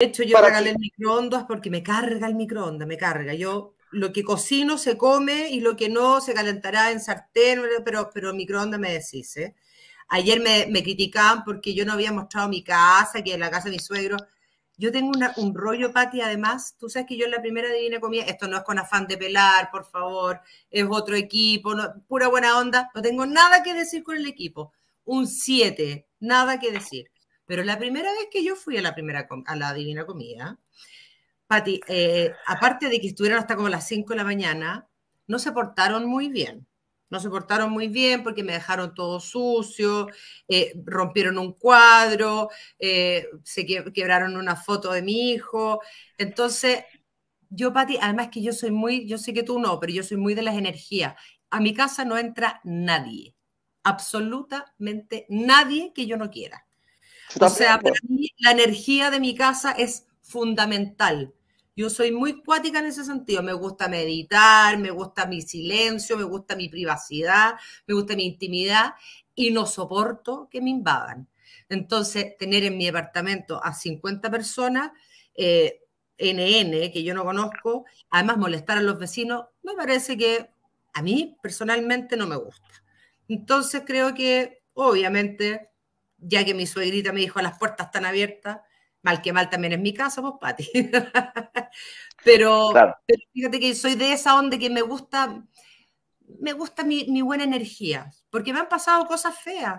De hecho, yo regalé el microondas porque me carga el microondas, me carga. Yo lo que cocino se come y lo que no se calentará en sartén, pero, pero microondas me decís. ¿eh? Ayer me, criticaban porque yo no había mostrado mi casa, que es la casa de mi suegro. Yo tengo un rollo, Pati, además, tú sabes que yo en la primera divina comida, esto no es con afán de pelar, por favor, es otro equipo, pura buena onda, no tengo nada que decir con el equipo. Un 7, nada que decir. Pero la primera vez que yo fui a la, primera a la Divina Comida, Pati, eh, aparte de que estuvieron hasta como las 5 de la mañana, no se portaron muy bien. No se portaron muy bien porque me dejaron todo sucio, eh, rompieron un cuadro, eh, se quebraron una foto de mi hijo. Entonces, yo, Pati, además que yo soy muy, yo sé que tú no, pero yo soy muy de las energías. A mi casa no entra nadie, absolutamente nadie que yo no quiera. O sea, para mí la energía de mi casa es fundamental. Yo soy muy cuática en ese sentido. Me gusta meditar, me gusta mi silencio, me gusta mi privacidad, me gusta mi intimidad y no soporto que me invadan. Entonces, tener en mi departamento a 50 personas, NN, eh, que yo no conozco, además molestar a los vecinos, me parece que a mí personalmente no me gusta. Entonces, creo que obviamente ya que mi suegrita me dijo las puertas están abiertas, mal que mal también es mi caso, pues Pati. pero, fíjate que soy de esa onda que me gusta, me gusta mi buena energía, porque me han pasado cosas feas,